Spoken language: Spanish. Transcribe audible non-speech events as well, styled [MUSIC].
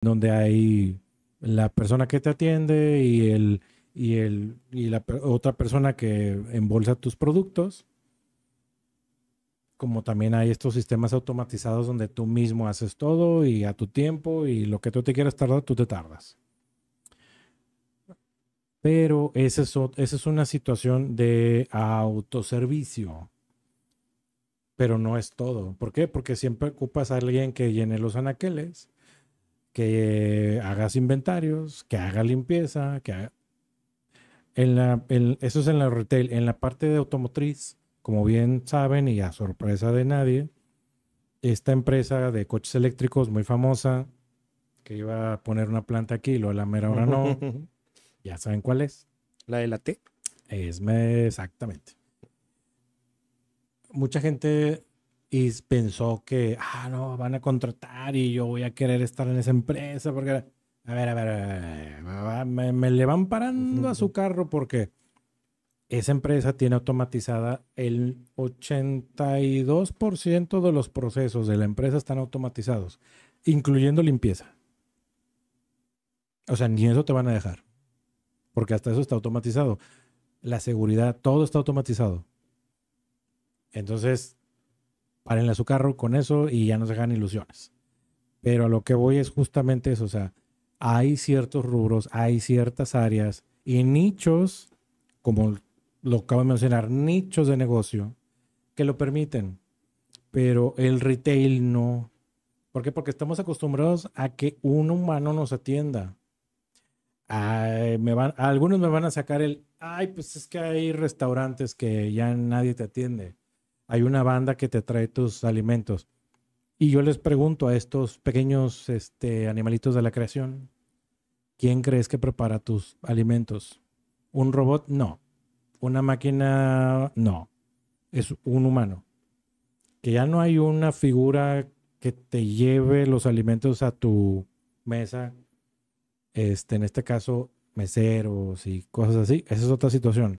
donde hay la persona que te atiende y el y el y la otra persona que embolsa tus productos. Como también hay estos sistemas automatizados donde tú mismo haces todo y a tu tiempo y lo que tú te quieras tardar, tú te tardas. Pero esa es, esa es una situación de autoservicio. Pero no es todo. ¿Por qué? Porque siempre ocupas a alguien que llene los anaqueles que hagas inventarios, que haga limpieza, que En la, eso es en la retail. En la parte de automotriz, como bien saben y a sorpresa de nadie, esta empresa de coches eléctricos muy famosa, que iba a poner una planta aquí lo de la mera hora no, [LAUGHS] ya saben cuál es. La de la T. Es, exactamente. Mucha gente y pensó que, ah, no, van a contratar y yo voy a querer estar en esa empresa porque, a ver, a ver, me, le van parando a su carro porque esa empresa tiene automatizada el 82% de los procesos de la empresa están automatizados, incluyendo limpieza. O sea, ni eso te van a dejar, porque hasta eso está automatizado. La seguridad, todo está automatizado. Entonces, párenle a su carro con eso y ya no se hagan ilusiones. Pero a lo que voy es justamente eso, o sea, hay ciertos rubros, hay ciertas áreas y nichos, como lo acabo de mencionar, nichos de negocio que lo permiten, pero el retail no. ¿Por qué? Porque estamos acostumbrados a que un humano nos atienda. me van, algunos me van a sacar el, ay, pues es que hay restaurantes que ya nadie te atiende hay una banda que te trae tus alimentos. Y yo les pregunto a estos pequeños este, animalitos de la creación, ¿quién crees que prepara tus alimentos? ¿Un robot? No. ¿Una máquina? No. Es un humano. Que ya no hay una figura que te lleve los alimentos a tu mesa, este, en este caso, meseros y cosas así. Esa es otra situación.